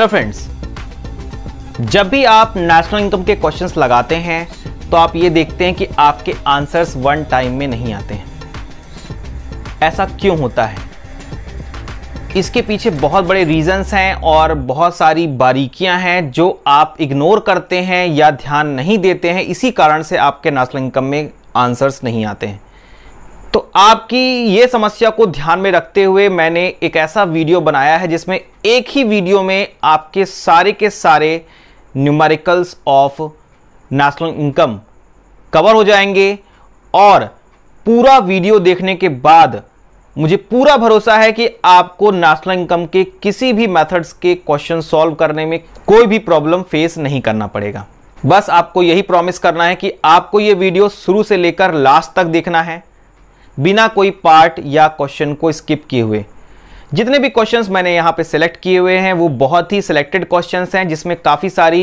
hello friends जब भी आप नेशनल इनकम के क्वेश्चंस लगाते हैं तो आप ये देखते हैं कि आपके आंसर्स वन टाइम में नहीं आते हैं ऐसा क्यों होता है इसके पीछे बहुत बड़े रीजंस हैं और बहुत सारी बारीकियां हैं जो आप इग्नोर करते हैं या ध्यान नहीं देते हैं इसी कारण से आपके नेशनल इनकम में आंसर्स नहीं आते हैं तो आपकी ये समस्या को ध्यान में रखते हुए मैंने एक ऐसा वीडियो बनाया है जिसमें एक ही वीडियो में आपके सारे के सारे numericals of national income cover हो जाएंगे और पूरा वीडियो देखने के बाद मुझे पूरा भरोसा है कि आपको नेशनल इनकम के किसी भी मेथड्स के क्वेश्चन सॉल्व करने में कोई भी प्रॉब्लम फेस नहीं करना पड़ेगा बस आपको यही प्रॉमिस करना है कि आपको ये वीडियो शुरू से लेकर लास्ट तक देखना है बिना कोई पार्ट या क्वेश्चन को स्किप किए हुए जितने भी क्वेश्चंस मैंने यहाँ पे सिलेक्ट किए हुए हैं वो बहुत ही सिलेक्टेड क्वेश्चंस हैं जिसमें काफ़ी सारी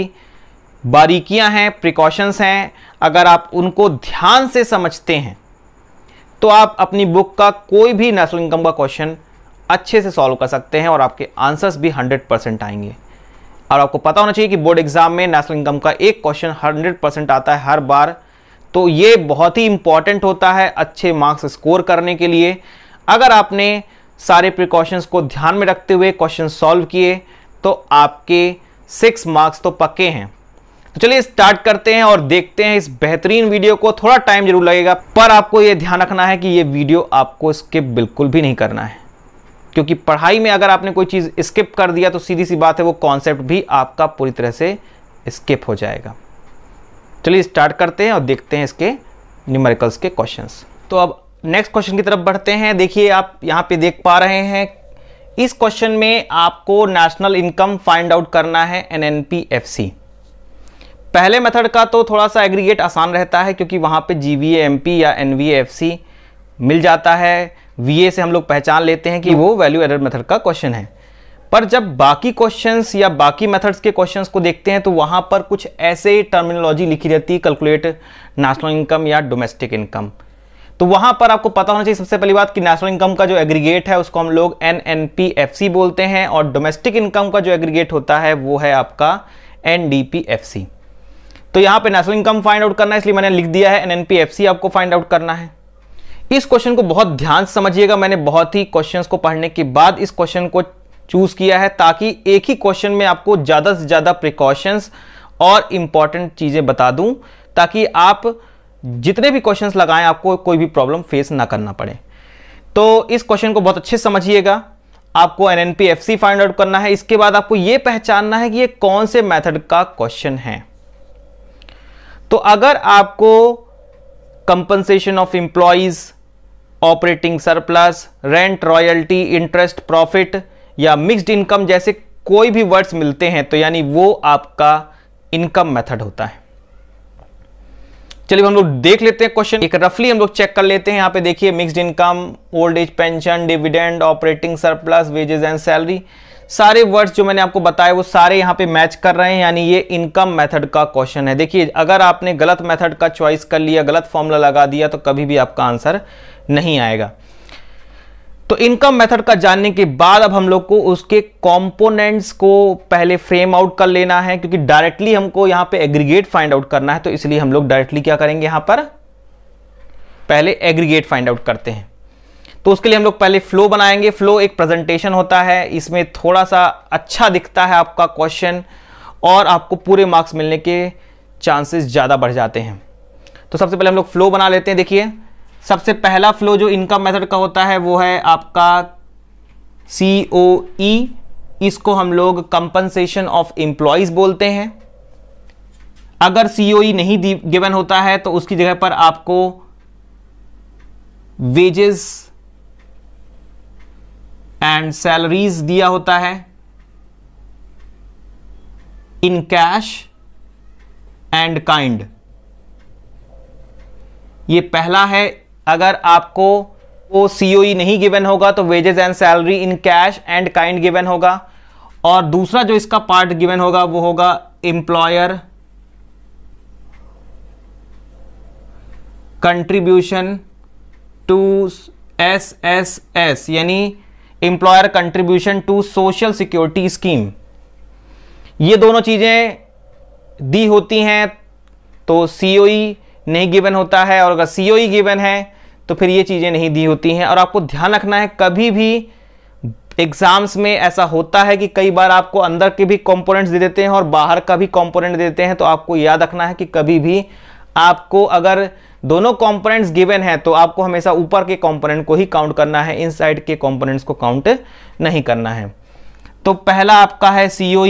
बारीकियाँ हैं प्रिकॉशंस हैं अगर आप उनको ध्यान से समझते हैं तो आप अपनी बुक का कोई भी नेशनल इनकम का क्वेश्चन अच्छे से सॉल्व कर सकते हैं और आपके आंसर्स भी हंड्रेड परसेंट आएंगे और आपको पता होना चाहिए कि बोर्ड एग्जाम में नेशनल इनकम का एक क्वेश्चन हंड्रेड परसेंट आता है हर बार तो ये बहुत ही इम्पॉर्टेंट होता है अच्छे मार्क्स स्कोर करने के लिए अगर आपने सारे प्रिकॉशंस को ध्यान में रखते हुए क्वेश्चन सॉल्व किए तो आपके सिक्स मार्क्स तो पक्के हैं तो चलिए स्टार्ट करते हैं और देखते हैं इस बेहतरीन वीडियो को थोड़ा टाइम जरूर लगेगा पर आपको ये ध्यान रखना है कि ये वीडियो आपको स्किप बिल्कुल भी नहीं करना है क्योंकि पढ़ाई में अगर आपने कोई चीज़ स्किप कर दिया तो सीधी सी बात है वो कॉन्सेप्ट भी आपका पूरी तरह से स्किप हो जाएगा चलिए स्टार्ट करते हैं और देखते हैं इसके न्यूमेरिकल्स के क्वेश्चंस तो अब नेक्स्ट क्वेश्चन की तरफ बढ़ते हैं देखिए आप यहाँ पे देख पा रहे हैं इस क्वेश्चन में आपको नेशनल इनकम फाइंड आउट करना है N N P F C पहले मेथड का तो थोड़ा सा एग्रीगेट आसान रहता है क्योंकि वहाँ पे जी वी एम पी या एन वी एफ सी मिल जाता है वी ए से हम लोग पहचान लेते हैं कि तो वो वैल्यू एडेड मेथड का क्वेश्चन है पर जब बाकी क्वेश्चंस या बाकी मेथड्स के क्वेश्चंस को देखते हैं तो वहां पर कुछ ऐसे टर्मिनोलॉजी लिखी रहती है कैलकुलेट नेशनल इनकम या डोमेस्टिक इनकम तो वहां पर आपको पता होना चाहिए सबसे पहली बात कि नेशनल इनकम का जो एग्रीगेट है उसको हम लोग N N P F C बोलते हैं और डोमेस्टिक इनकम का जो एग्रीगेट होता है वो है आपका N D P F C तो यहां पर नेशनल इनकम फाइंड आउट करना है इसलिए मैंने लिख दिया है N N P F C आपको फाइंड आउट करना है इस क्वेश्चन को बहुत ध्यान से समझिएगा मैंने बहुत ही क्वेश्चंस को पढ़ने के बाद इस क्वेश्चन को चूज़ किया है ताकि एक ही क्वेश्चन में आपको ज़्यादा से ज़्यादा प्रिकॉशंस और इंपॉर्टेंट चीज़ें बता दूं ताकि आप जितने भी क्वेश्चंस लगाएं आपको कोई भी प्रॉब्लम फेस ना करना पड़े तो इस क्वेश्चन को बहुत अच्छे समझिएगा आपको N N P F C find out करना है इसके बाद आपको यह पहचानना है कि ये कौन से मेथड का क्वेश्चन है तो अगर आपको compensation of employees operating surplus rent royalty interest profit या मिक्स्ड इनकम जैसे कोई भी वर्ड्स मिलते हैं तो यानी वो आपका इनकम मेथड होता है चलिए हम लोग देख लेते हैं क्वेश्चन एक रफली हम लोग चेक कर लेते हैं यहां पे देखिए mixed income old age pension dividend operating surplus wages and salary सारे वर्ड्स जो मैंने आपको बताए वो सारे यहां पे मैच कर रहे हैं यानी ये इनकम मेथड का क्वेश्चन है देखिए अगर आपने गलत मेथड का चॉइस कर लिया गलत फॉर्मूला लगा दिया तो कभी भी आपका आंसर नहीं आएगा तो इनकम मेथड का जानने के बाद अब हम लोग को उसके कंपोनेंट्स को पहले फ्रेम आउट कर लेना है क्योंकि डायरेक्टली हमको यहां पे एग्रीगेट फाइंड आउट करना है तो इसलिए हम लोग डायरेक्टली क्या करेंगे यहां पर पहले एग्रीगेट फाइंड आउट करते हैं तो उसके लिए हम लोग पहले फ्लो बनाएंगे फ्लो एक प्रेजेंटेशन होता है इसमें थोड़ा सा अच्छा दिखता है आपका क्वेश्चन और आपको पूरे मार्क्स मिलने के चांसेस ज़्यादा बढ़ जाते हैं तो सबसे पहले हम लोग फ्लो बना लेते हैं देखिए सबसे पहला फ्लो जो इनकम मेथड का होता है वो है आपका सी ओ ई इसको हम लोग कंपनसेशन ऑफ एम्प्लॉयज बोलते हैं अगर सी ओ ई नहीं गिवन होता है तो उसकी जगह पर आपको वेजेस एंड सैलरीज दिया होता है इन कैश एंड काइंड ये पहला है अगर आपको वो सीओई e नहीं गिवन होगा तो wages and salary in cash and kind given होगा और दूसरा जो इसका पार्ट गिवन होगा वो होगा employer contribution to S S S यानी employer contribution to social security scheme ये दोनों चीज़ें दी होती हैं तो सीओई e नहीं गिवन होता है और अगर सीओई गिवन e है तो फिर ये चीज़ें नहीं दी होती हैं और आपको ध्यान रखना है कभी भी एग्ज़ाम्स में ऐसा होता है कि कई बार आपको अंदर के भी कंपोनेंट्स दे देते हैं और बाहर का भी कंपोनेंट देते हैं तो आपको याद रखना है कि कभी भी आपको अगर दोनों कंपोनेंट्स गिवन हैं तो आपको हमेशा ऊपर के कंपोनेंट को ही काउंट करना है इनसाइड के कंपोनेंट्स को काउंट नहीं करना है तो पहला आपका है सी ओ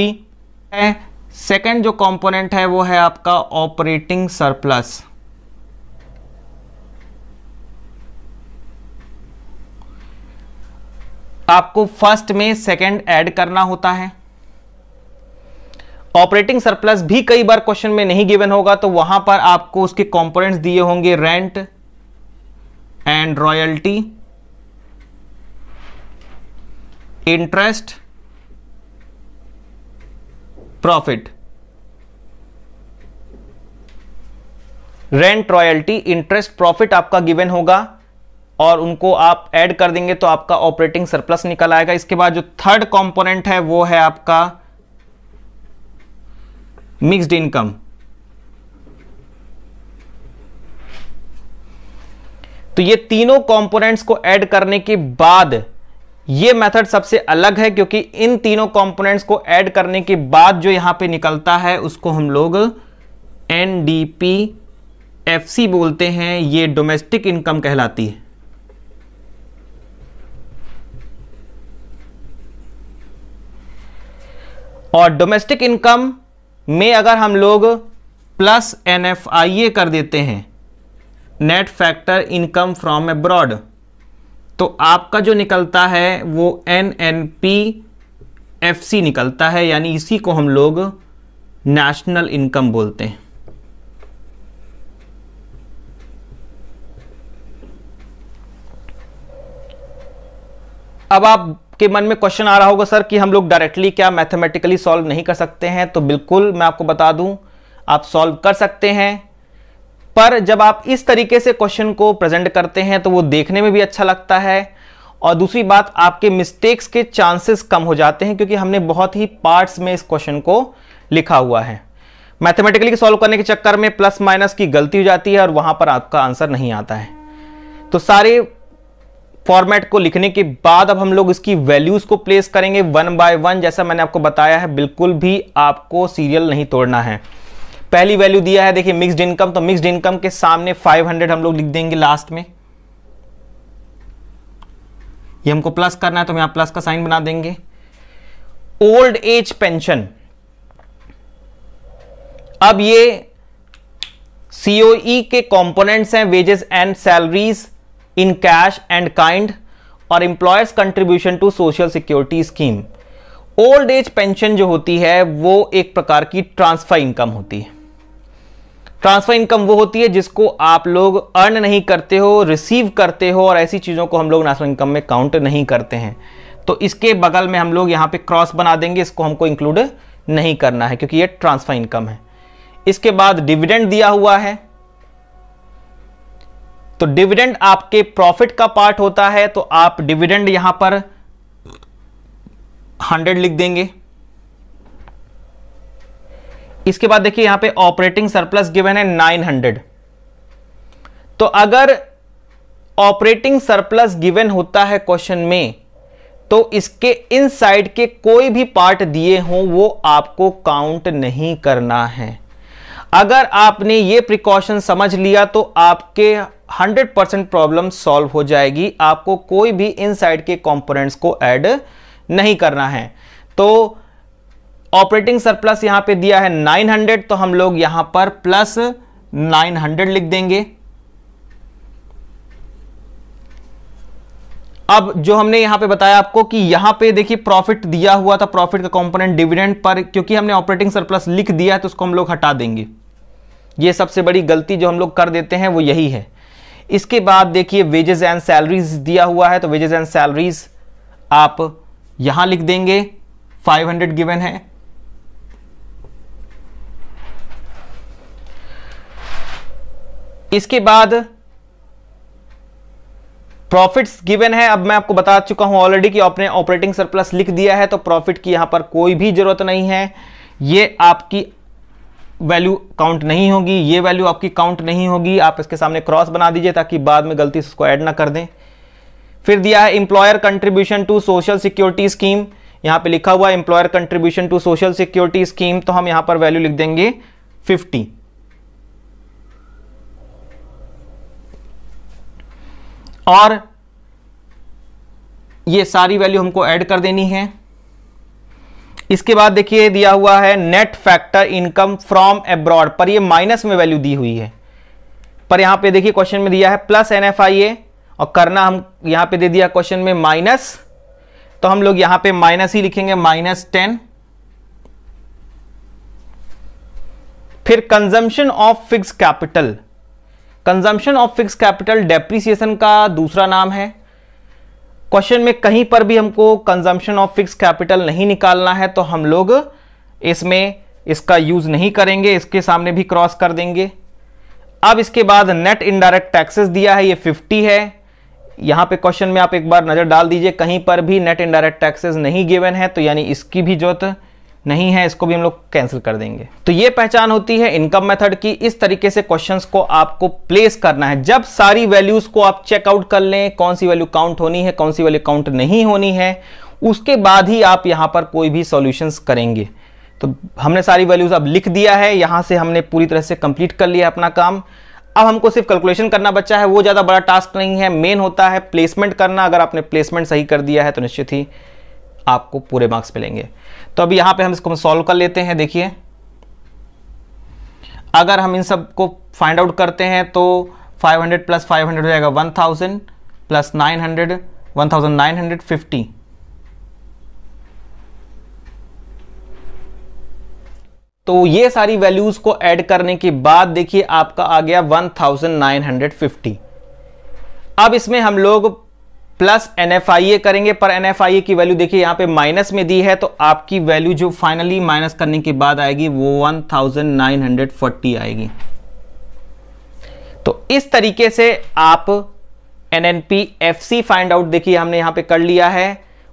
सेकेंड जो कॉम्पोनेंट है वो है आपका ऑपरेटिंग सरप्लस आपको फर्स्ट में सेकंड ऐड करना होता है ऑपरेटिंग सरप्लस भी कई बार क्वेश्चन में नहीं गिवन होगा तो वहां पर आपको उसके कंपोनेंट्स दिए होंगे rent and royalty interest profit rent royalty interest profit आपका गिवन होगा और उनको आप ऐड कर देंगे तो आपका ऑपरेटिंग सरप्लस निकल आएगा इसके बाद जो थर्ड कंपोनेंट है वो है आपका मिक्स्ड इनकम तो ये तीनों कंपोनेंट्स को ऐड करने के बाद ये मेथड सबसे अलग है क्योंकि इन तीनों कंपोनेंट्स को ऐड करने के बाद जो यहां पे निकलता है उसको हम लोग N D P F C बोलते हैं ये डोमेस्टिक इनकम कहलाती है और डोमेस्टिक इनकम में अगर हम लोग plus N F I A कर देते हैं net factor income from abroad तो आपका जो निकलता है वो N N P F C निकलता है यानी इसी को हम लोग नेशनल इनकम बोलते हैं अब आप आपके मन में क्वेश्चन आ रहा होगा सर कि हम लोग डायरेक्टली क्या मैथमेटिकली सॉल्व नहीं कर सकते हैं तो बिल्कुल मैं आपको बता दूं आप सॉल्व कर सकते हैं पर जब आप इस तरीके से क्वेश्चन को प्रेजेंट करते हैं तो वो देखने में भी अच्छा लगता है और दूसरी बात आपके मिस्टेक्स के चांसेस कम हो जाते हैं क्योंकि हमने बहुत ही पार्ट्स में इस क्वेश्चन को लिखा हुआ है मैथमेटिकली सॉल्व करने के चक्कर में प्लस माइनस की गलती हो जाती है और वहां पर आपका आंसर नहीं आता है तो सारे फॉर्मेट को लिखने के बाद अब हम लोग इसकी वैल्यूज को प्लेस करेंगे वन बाय वन जैसा मैंने आपको बताया है बिल्कुल भी आपको सीरियल नहीं तोड़ना है पहली वैल्यू दिया है देखिए मिक्सड इनकम तो मिक्सड इनकम के सामने 500 हम लोग लिख देंगे लास्ट में ये हमको प्लस करना है तो हम यहां प्लस का साइन बना देंगे ओल्ड एज पेंशन अब ये सीओई e के कंपोनेंट्स हैं wages and salaries in cash and kind और employers contribution to social security scheme old age pension जो होती है वो एक प्रकार की ट्रांसफर इनकम होती है ट्रांसफर इनकम वो होती है जिसको आप लोग अर्न नहीं करते हो रिसीव करते हो और ऐसी चीज़ों को हम लोग नेशनल इनकम में काउंट नहीं करते हैं तो इसके बगल में हम लोग यहाँ पे क्रॉस बना देंगे इसको हमको इंक्लूड नहीं करना है क्योंकि ये ट्रांसफर इनकम है इसके बाद डिविडेंड दिया हुआ है तो डिविडेंड आपके प्रॉफिट का पार्ट होता है तो आप डिविडेंड यहां पर 100 लिख देंगे इसके बाद देखिए यहां पे ऑपरेटिंग सरप्लस गिवन है 900 तो अगर ऑपरेटिंग सरप्लस गिवन होता है क्वेश्चन में तो इसके इनसाइड के कोई भी पार्ट दिए हों वो आपको काउंट नहीं करना है अगर आपने ये प्रिकॉशन समझ लिया तो आपके 100 परसेंट प्रॉब्लम सॉल्व हो जाएगी आपको कोई भी इनसाइड के कंपोनेंट्स को ऐड नहीं करना है तो ऑपरेटिंग सरप्लस यहां पे दिया है 900 तो हम लोग यहां पर प्लस 900 लिख देंगे अब जो हमने यहां पे बताया आपको कि यहां पे देखिए प्रॉफिट दिया हुआ था प्रॉफिट का कंपोनेंट डिविडेंड पर क्योंकि हमने ऑपरेटिंग सरप्लस लिख दिया है तो उसको हम लोग हटा देंगे ये सबसे बड़ी गलती जो हम लोग कर देते हैं वो यही है इसके बाद देखिए वेजेस एंड सैलरीज दिया हुआ है तो वेजेस एंड सैलरीज आप यहां लिख देंगे 500 गिवन है इसके बाद प्रॉफिट्स गिवन है अब मैं आपको बता चुका हूं ऑलरेडी कि आपने ऑपरेटिंग सरप्लस लिख दिया है तो प्रॉफिट की यहां पर कोई भी जरूरत नहीं है ये आपकी वैल्यू काउंट नहीं होगी ये वैल्यू आपकी काउंट नहीं होगी आप इसके सामने क्रॉस बना दीजिए ताकि बाद में गलती से उसको ऐड ना कर दें फिर दिया है employer contribution to social security scheme यहाँ पे लिखा हुआ है contribution to social security scheme तो हम यहाँ पर वैल्यू लिख देंगे फिफ्टी और ये सारी वैल्यू हमको ऐड कर देनी है इसके बाद देखिए दिया हुआ है net factor income from abroad पर ये माइनस में वैल्यू दी हुई है पर यहां पे देखिए क्वेश्चन में दिया है प्लस एन और करना हम यहां पे दे दिया क्वेश्चन में माइनस तो हम लोग यहां पे माइनस ही लिखेंगे माइनस टेन फिर consumption of fix capital consumption of fix capital depreciation का दूसरा नाम है क्वेश्चन में कहीं पर भी हमको कंजम्पशन ऑफ फिक्स कैपिटल नहीं निकालना है तो हम लोग इसमें इसका यूज नहीं करेंगे इसके सामने भी क्रॉस कर देंगे अब इसके बाद नेट इनडायरेक्ट टैक्सेस दिया है ये 50 है यहाँ पे क्वेश्चन में आप एक बार नज़र डाल दीजिए कहीं पर भी नेट इनडायरेक्ट टैक्सेस नहीं गिवन है तो यानी इसकी भी जरूरत नहीं है इसको भी हम लोग कैंसिल कर देंगे तो ये पहचान होती है इनकम मेथड की इस तरीके से क्वेश्चंस को आपको प्लेस करना है जब सारी वैल्यूज को आप चेकआउट कर लें कौन सी वैल्यू काउंट होनी है कौन सी वैल्यू काउंट नहीं होनी है उसके बाद ही आप यहां पर कोई भी सॉल्यूशंस करेंगे तो हमने सारी वैल्यूज अब लिख दिया है यहां से हमने पूरी तरह से कंप्लीट कर लिया अपना काम अब हमको सिर्फ कैलकुलेशन करना बच्चा है वो ज़्यादा बड़ा टास्क नहीं है मेन होता है प्लेसमेंट करना अगर आपने प्लेसमेंट सही कर दिया है तो निश्चित ही आपको पूरे मार्क्स मिलेंगे तो अब यहां पे हम इसको सॉल्व कर लेते हैं देखिए अगर हम इन सब को फाइंड आउट करते हैं तो 500 प्लस 500 हो जाएगा 1000 प्लस 900 1950 तो ये सारी वैल्यूज को ऐड करने के बाद देखिए आपका आ गया 1950 अब इसमें हम लोग प्लस ए करेंगे पर ए की वैल्यू देखिए यहाँ पे माइनस में दी है तो आपकी वैल्यू जो फाइनली माइनस करने के बाद आएगी वो 1940 आएगी तो इस तरीके से आप N N P F C find out देखिए हमने यहाँ पे कर लिया है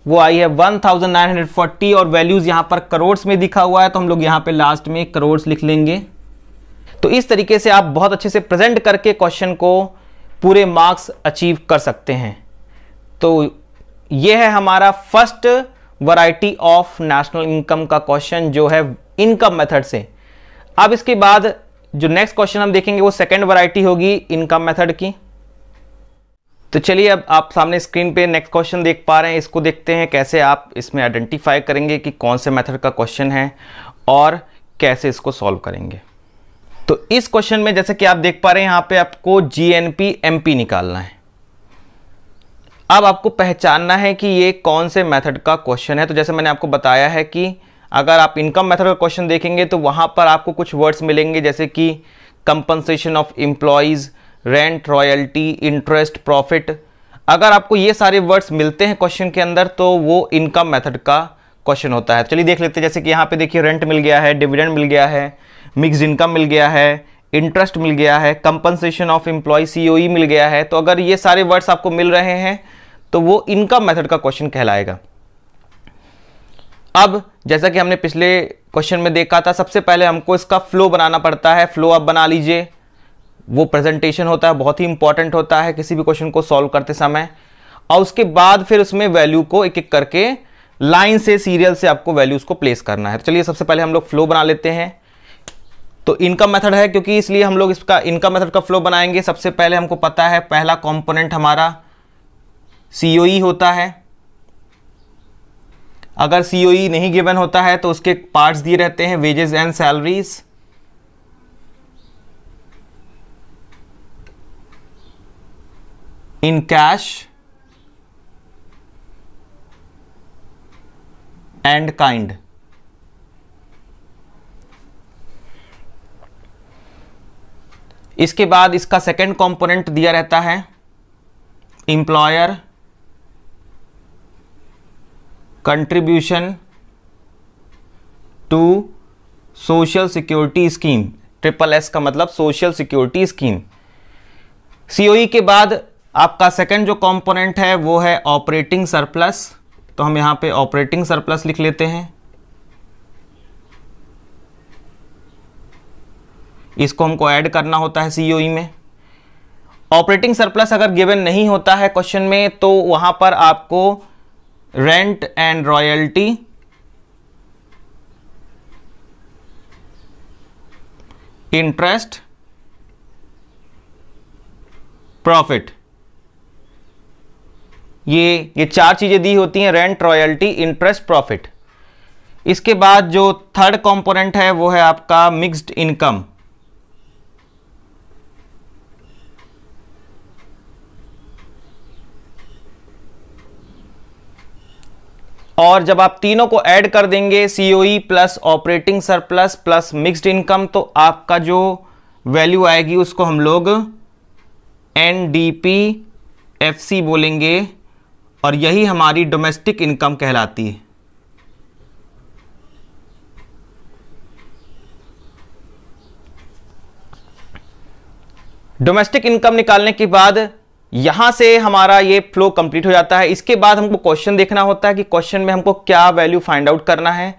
वो आई है 1940 और वैल्यूज यहाँ पर करोड़्स में दिखा हुआ है तो हम लोग यहाँ पे लास्ट में करोड लिख लेंगे तो इस तरीके से आप बहुत अच्छे से प्रेजेंट करके क्वेश्चन को पूरे मार्क्स अचीव कर सकते हैं तो ये है हमारा first variety of national income का क्वेश्चन जो है इनकम मेथड से अब इसके बाद जो नेक्स्ट क्वेश्चन हम देखेंगे वो सेकंड वैरायटी होगी इनकम मेथड की तो चलिए अब आप सामने स्क्रीन पे नेक्स्ट क्वेश्चन देख पा रहे हैं इसको देखते हैं कैसे आप इसमें आइडेंटिफाई करेंगे कि कौन से मेथड का क्वेश्चन है और कैसे इसको सॉल्व करेंगे तो इस क्वेश्चन में जैसे कि आप देख पा रहे हैं यहाँ पे आपको G N P M P निकालना है अब आपको पहचानना है कि ये कौन से मेथड का क्वेश्चन है तो जैसे मैंने आपको बताया है कि अगर आप इनकम मेथड का क्वेश्चन देखेंगे तो वहाँ पर आपको कुछ वर्ड्स मिलेंगे जैसे कि compensation of employees rent royalty interest profit अगर आपको ये सारे वर्ड्स मिलते हैं क्वेश्चन के अंदर तो वो इनकम मेथड का क्वेश्चन होता है तो चलिए देख लेते हैं जैसे कि यहाँ पे देखिए रेंट मिल गया है डिविडेंड मिल गया है मिक्स इनकम मिल गया है इंटरेस्ट मिल गया है कंपनसेशन ऑफ एम्प्लॉय सीओई मिल गया है तो अगर ये सारे वर्ड्स आपको मिल रहे हैं तो वो इनकम मेथड का क्वेश्चन कहलाएगा अब जैसा कि हमने पिछले क्वेश्चन में देखा था सबसे पहले हमको इसका फ्लो बनाना पड़ता है फ्लो आप बना लीजिए वो प्रेजेंटेशन होता है बहुत ही इंपॉर्टेंट होता है किसी भी क्वेश्चन को सॉल्व करते समय और उसके बाद फिर उसमें वैल्यू को एक एक करके लाइन से सीरियल से आपको वैल्यूज़ को प्लेस करना है तो चलिए सबसे पहले हम लोग फ्लो बना लेते हैं तो इनकम मेथड है क्योंकि इसलिए हम लोग इसका इनकम मेथड का फ्लो बनाएंगे सबसे पहले हमको पता है पहला कंपोनेंट हमारा सीओई e होता है अगर सीओई e नहीं गिवन होता है तो उसके पार्ट्स दिए रहते हैं wages and salaries in cash and kind इसके बाद इसका सेकेंड कॉम्पोनेंट दिया रहता है employer contribution to social security scheme triple S का मतलब सोशल सिक्योरिटी स्कीम सीओई के बाद आपका सेकंड जो कंपोनेंट है वो है ऑपरेटिंग सरप्लस तो हम यहाँ पे ऑपरेटिंग सरप्लस लिख लेते हैं इसको हमको ऐड करना होता है सीओई e में ऑपरेटिंग सरप्लस अगर गिवन नहीं होता है क्वेश्चन में तो वहां पर आपको rent and royalty interest profit ये ये चार चीज़ें दी होती हैं रेंट रॉयल्टी इंटरेस्ट प्रॉफिट इसके बाद जो थर्ड कंपोनेंट है वो है आपका मिक्स्ड इनकम और जब आप तीनों को ऐड कर देंगे COE plus operating surplus plus mixed income तो आपका जो वैल्यू आएगी उसको हम लोग N D P F C बोलेंगे और यही हमारी डोमेस्टिक इनकम कहलाती है डोमेस्टिक इनकम निकालने के बाद यहां से हमारा ये फ्लो कंप्लीट हो जाता है इसके बाद हमको क्वेश्चन देखना होता है कि क्वेश्चन में हमको क्या वैल्यू फाइंड आउट करना है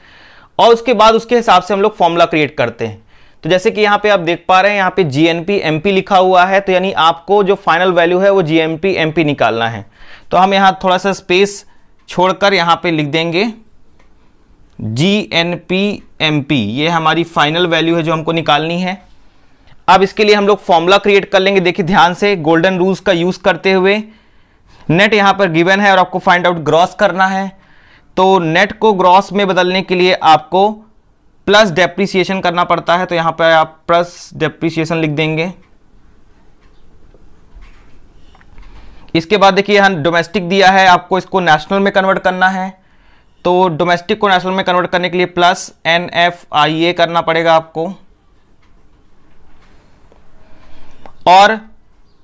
और उसके बाद उसके हिसाब से हम लोग फॉर्मूला क्रिएट करते हैं तो जैसे कि यहां पे आप देख पा रहे हैं यहां पे जीएनपी एमपी लिखा हुआ है तो यानी आपको जो फाइनल वैल्यू है वो जीएनपी एमपी निकालना है तो हम यहां थोड़ा सा स्पेस छोड़कर यहां पे लिख देंगे G N P M P ये हमारी फाइनल वैल्यू है जो हमको निकालनी है अब इसके लिए हम लोग फॉर्मूला क्रिएट कर लेंगे देखिए ध्यान से गोल्डन रूल्स का यूज करते हुए नेट यहां पर गिवन है और आपको फाइंड आउट ग्रॉस करना है तो नेट को ग्रॉस में बदलने के लिए आपको प्लस डेप्रिसिएशन करना पड़ता है तो यहां पर आप प्लस डेप्रिसिएशन लिख देंगे इसके बाद देखिए यहां डोमेस्टिक दिया है आपको इसको नेशनल में कन्वर्ट करना है तो डोमेस्टिक को नेशनल में कन्वर्ट करने के लिए plus N F I A करना पड़ेगा आपको और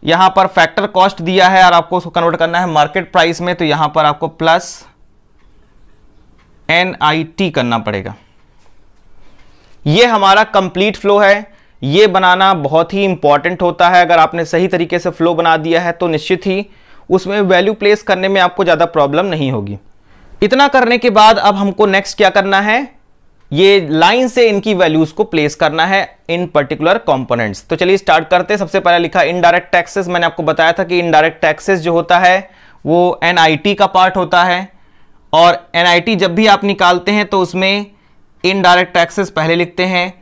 यहां पर फैक्टर कॉस्ट दिया है और आपको उसको कन्वर्ट करना है मार्केट प्राइस में तो यहां पर आपको प्लस एन आई टी करना पड़ेगा यह हमारा कंप्लीट फ्लो है यह बनाना बहुत ही इंपॉर्टेंट होता है अगर आपने सही तरीके से फ्लो बना दिया है तो निश्चित ही उसमें वैल्यू प्लेस करने में आपको ज़्यादा प्रॉब्लम नहीं होगी इतना करने के बाद अब हमको नेक्स्ट क्या करना है ये लाइन से इनकी वैल्यूज को प्लेस करना है इन पर्टिकुलर कंपोनेंट्स तो चलिए स्टार्ट करते हैं सबसे पहले लिखा इनडायरेक्ट टैक्सेस मैंने आपको बताया था कि इनडायरेक्ट टैक्सेस जो होता है वो एनआईटी का पार्ट होता है और एनआईटी जब भी आप निकालते हैं तो उसमें इनडायरेक्ट टैक्सेस पहले लिखते हैं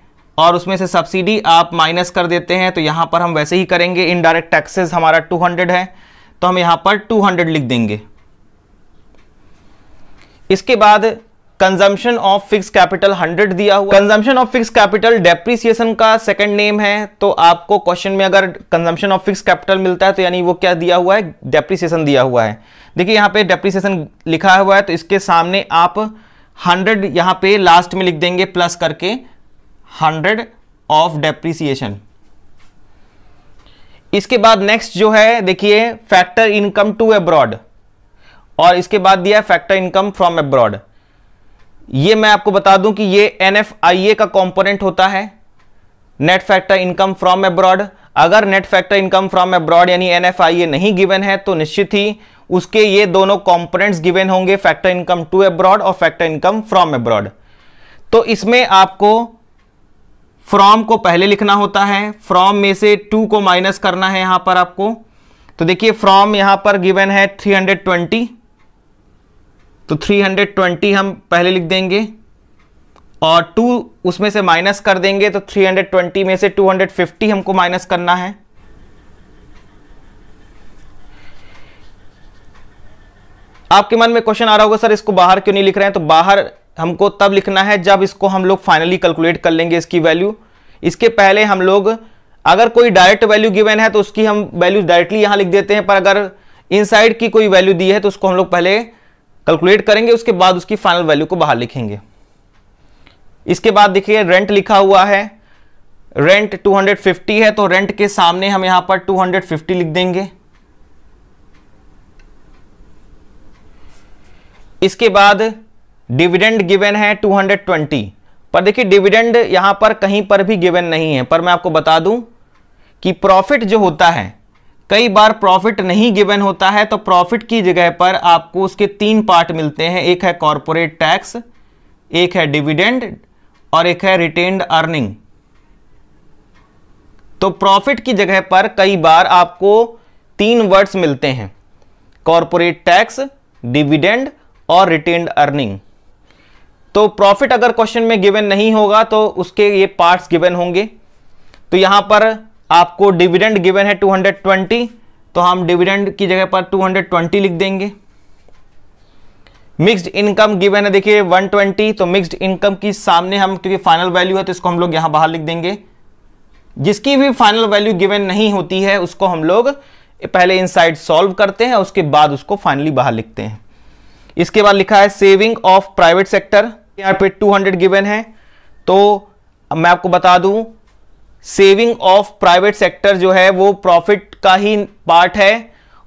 और उसमें से सब्सिडी आप माइनस कर देते हैं तो यहाँ पर हम वैसे ही करेंगे इनडायरेक्ट टैक्सेस हमारा 200 है तो हम यहाँ पर 200 लिख देंगे इसके बाद कंजम्पशन ऑफ फिक्स कैपिटल 100 दिया हुआ consumption of fix capital depreciation का सेकंड नेम है तो आपको क्वेश्चन में अगर कंजम्पशन ऑफ फिक्स कैपिटल मिलता है तो यानी वो क्या दिया हुआ है डेप्रिसिएशन दिया हुआ है देखिए यहाँ पे डेप्रिसिएशन लिखा हुआ है तो इसके सामने आप हंड्रेड यहाँ पे लास्ट में लिख देंगे प्लस करके हंड्रेड ऑफ डेप्रिसिएशन इसके बाद नेक्स्ट जो है देखिए फैक्टर इनकम टू अब्रॉड और इसके बाद दिया फैक्टर इनकम फ्रॉम अब्रॉड ये मैं आपको बता दूं कि ये एन का कॉम्पोनेंट होता है net factor income from abroad अगर net factor income from abroad यानी एन नहीं गिवन है तो निश्चित ही उसके ये दोनों कॉम्पोनेंट गिवन होंगे फैक्टर इनकम टू अब्रॉड और फैक्टर इनकम फ्रॉम अब्रॉड तो इसमें आपको फ्रॉम को पहले लिखना होता है फ्रॉम में से टू को माइनस करना है यहां पर आपको तो देखिए फ्रॉम यहां पर गिवन है ट्वेंटी तो 320 हम पहले लिख देंगे और 2 उसमें से माइनस कर देंगे तो 320 में से 250 हमको माइनस करना है आपके मन में क्वेश्चन आ रहा होगा सर इसको बाहर क्यों नहीं लिख रहे हैं तो बाहर हमको तब लिखना है जब इसको हम लोग फाइनली कैलकुलेट कर लेंगे इसकी वैल्यू इसके पहले हम लोग अगर कोई डायरेक्ट वैल्यू गिवन है तो उसकी हम वैल्यू डायरेक्टली यहां लिख देते हैं पर अगर इनसाइड की कोई वैल्यू दी है तो उसको हम लोग पहले कैलकुलेट करेंगे उसके बाद उसकी फाइनल वैल्यू को बाहर लिखेंगे इसके बाद देखिए रेंट लिखा हुआ है रेंट 250 है तो रेंट के सामने हम यहां पर 250 लिख देंगे इसके बाद डिविडेंड गिवन है 220 पर देखिए डिविडेंड यहां पर कहीं पर भी गिवन नहीं है पर मैं आपको बता दूं कि प्रॉफिट जो होता है कई बार प्रॉफिट नहीं गिवन होता है तो प्रॉफिट की जगह पर आपको उसके तीन पार्ट मिलते हैं एक है कॉरपोरेट टैक्स एक है डिविडेंड और एक है रिटेन्ड अर्निंग तो प्रॉफिट की जगह पर कई बार आपको तीन वर्ड्स मिलते हैं कॉरपोरेट टैक्स डिविडेंड और रिटेन्ड अर्निंग तो प्रॉफिट अगर क्वेश्चन में गिवन नहीं होगा तो उसके ये पार्ट्स गिवन होंगे तो यहां पर आपको डिविडेंड गिवन है 220 तो हम डिविडेंड की जगह पर 220 लिख देंगे मिक्स्ड इनकम गिवन है देखिए 120 तो मिक्स्ड इनकम की सामने हम क्योंकि फाइनल वैल्यू है तो इसको हम लोग यहाँ बाहर लिख देंगे जिसकी भी फाइनल वैल्यू गिवन नहीं होती है उसको हम लोग पहले इनसाइड सॉल्व करते हैं उसके बाद उसको फाइनली बाहर लिखते हैं इसके बाद लिखा है सेविंग ऑफ प्राइवेट सेक्टर यहाँ पे 200 गिवन है तो मैं आपको बता दूं सेविंग ऑफ प्राइवेट सेक्टर जो है वो प्रॉफिट का ही पार्ट है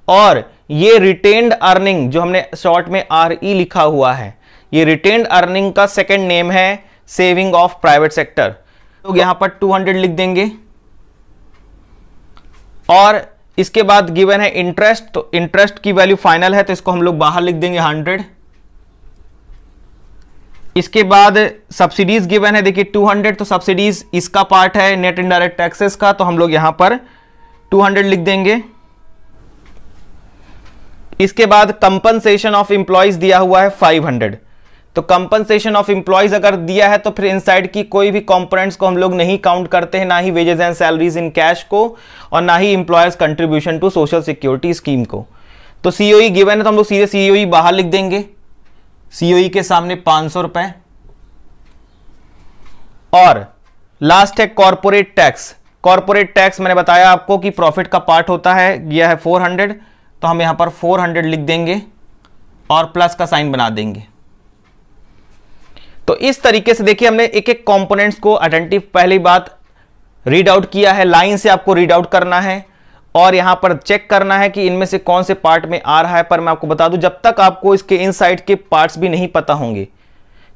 और ये रिटेन्ड अर्निंग जो हमने शॉर्ट में आर ई e लिखा हुआ है ये रिटेन्ड अर्निंग का सेकेंड नेम है सेविंग ऑफ प्राइवेट सेक्टर तो यहां पर 200 लिख देंगे और इसके बाद गिवन है इंटरेस्ट तो इंटरेस्ट की वैल्यू फाइनल है तो इसको हम लोग बाहर लिख देंगे इसके बाद सब्सिडीज गिवन है देखिए 200 तो सब्सिडीज इसका पार्ट है नेट इनडायरेक्ट टैक्सेस का तो हम लोग यहां पर 200 लिख देंगे इसके बाद कंपनसेशन ऑफ इंप्लॉयज दिया हुआ है 500 तो कंपनसेशन ऑफ इंप्लॉयज अगर दिया है तो फिर इनसाइड की कोई भी कंपोनेंट्स को हम लोग नहीं काउंट करते हैं ना ही wages and salaries in cash को और ना ही employees contribution to social security scheme को तो सीओई गिवन e है तो हम लोग सीधे सीओई e बाहर लिख देंगे सीओई e के सामने पांच सौ रुपए और लास्ट है कॉरपोरेट टैक्स कॉरपोरेट टैक्स मैंने बताया आपको कि प्रॉफिट का पार्ट होता है यह है 400 तो हम यहां पर 400 लिख देंगे और प्लस का साइन बना देंगे तो इस तरीके से देखिए हमने एक एक कंपोनेंट्स को आइडेंटिफ पहली बात रीड आउट किया है लाइन से आपको रीड आउट करना है और यहां पर चेक करना है कि इनमें से कौन से पार्ट में आ रहा है पर मैं आपको बता दूं जब तक आपको इसके इनसाइड के पार्ट्स भी नहीं पता होंगे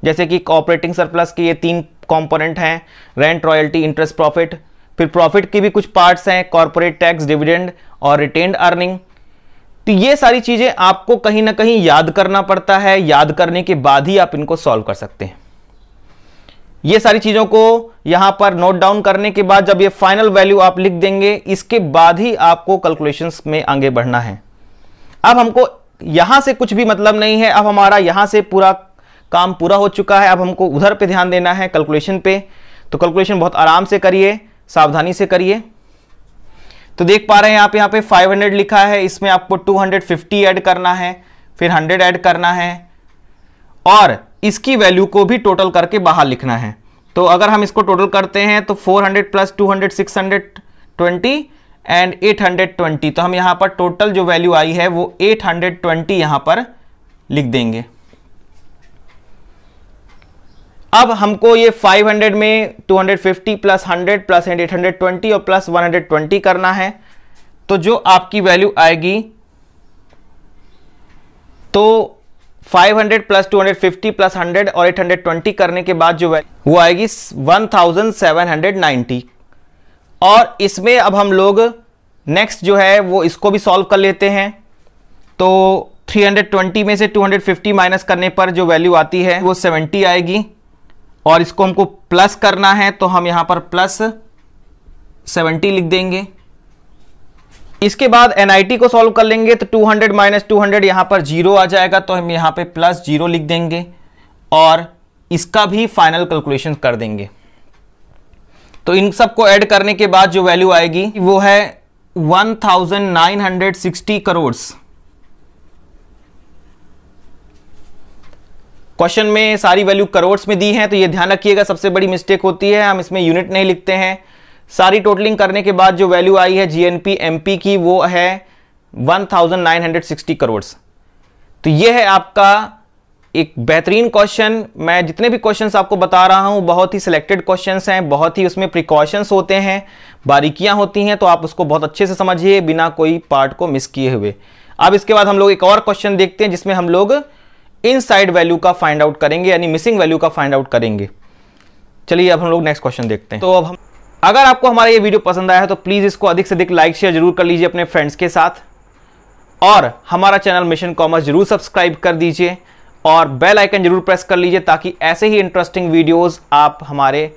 जैसे कि ऑपरेटिंग सरप्लस के ये तीन कॉम्पोनेंट हैं रेंट रॉयल्टी इंटरेस्ट प्रॉफिट फिर प्रॉफिट के भी कुछ पार्ट्स हैं कॉरपोरेट टैक्स डिविडेंड और रिटेन्ड अर्निंग तो ये सारी चीज़ें आपको कहीं ना कहीं याद करना पड़ता है याद करने के बाद ही आप इनको सॉल्व कर सकते हैं ये सारी चीजों को यहां पर नोट डाउन करने के बाद जब ये फाइनल वैल्यू आप लिख देंगे इसके बाद ही आपको कैलकुलेशन में आगे बढ़ना है अब हमको यहां से कुछ भी मतलब नहीं है अब हमारा यहां से पूरा काम पूरा हो चुका है अब हमको उधर पे ध्यान देना है कैलकुलेशन पे तो कैलकुलेशन बहुत आराम से करिए सावधानी से करिए तो देख पा रहे हैं आप यहाँ पे 500 लिखा है इसमें आपको 250 ऐड करना है फिर 100 ऐड करना है और इसकी वैल्यू को भी टोटल करके बाहर लिखना है तो अगर हम इसको टोटल करते हैं तो 400 प्लस टू 620 एंड 820 तो हम यहां पर टोटल जो वैल्यू आई है वो 820 यहां पर लिख देंगे अब हमको ये 500 में 250 प्लस 100 प्लस एंड 820 और प्लस 120 करना है तो जो आपकी वैल्यू आएगी तो 500 प्लस 250 प्लस 100 और 820 करने के बाद जो है वो आएगी 1790 और इसमें अब हम लोग नेक्स्ट जो है वो इसको भी सॉल्व कर लेते हैं तो 320 में से 250 माइनस करने पर जो वैल्यू आती है वो 70 आएगी और इसको हमको प्लस करना है तो हम यहाँ पर प्लस 70 लिख देंगे इसके बाद एनआईटी को सॉल्व कर लेंगे तो 200 हंड्रेड माइनस टू हंड्रेड पर जीरो आ जाएगा तो हम यहां पे प्लस जीरो लिख देंगे और इसका भी फाइनल कैलकुलेशन कर देंगे तो इन सब को ऐड करने के बाद जो वैल्यू आएगी वो है 1960 करोड़ क्वेश्चन में सारी वैल्यू करोड़ में दी है तो ये ध्यान रखिएगा सबसे बड़ी मिस्टेक होती है हम इसमें यूनिट नहीं लिखते हैं सारी टोटलिंग करने के बाद जो वैल्यू आई है जीएनपी एमपी की वो है 1960 करोड़ तो ये है आपका एक बेहतरीन क्वेश्चन मैं जितने भी क्वेश्चंस आपको बता रहा हूं बहुत ही सिलेक्टेड क्वेश्चंस हैं बहुत ही उसमें प्रिकॉशंस होते हैं बारीकियां होती हैं तो आप उसको बहुत अच्छे से समझिए बिना कोई पार्ट को मिस किए हुए अब इसके बाद हम लोग एक और क्वेश्चन देखते हैं जिसमें हम लोग इन साइड वैल्यू का फाइंड आउट करेंगे यानी मिसिंग वैल्यू का फाइंड आउट करेंगे चलिए अब हम लोग नेक्स्ट क्वेश्चन देखते हैं तो अब हम अगर आपको हमारा ये वीडियो पसंद आया है तो प्लीज़ इसको अधिक से अधिक लाइक शेयर जरूर कर लीजिए अपने फ्रेंड्स के साथ और हमारा चैनल मिशन कॉमर्स जरूर सब्सक्राइब कर दीजिए और बेल आइकन जरूर प्रेस कर लीजिए ताकि ऐसे ही इंटरेस्टिंग वीडियोस आप हमारे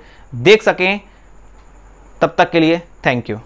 देख सकें तब तक के लिए थैंक यू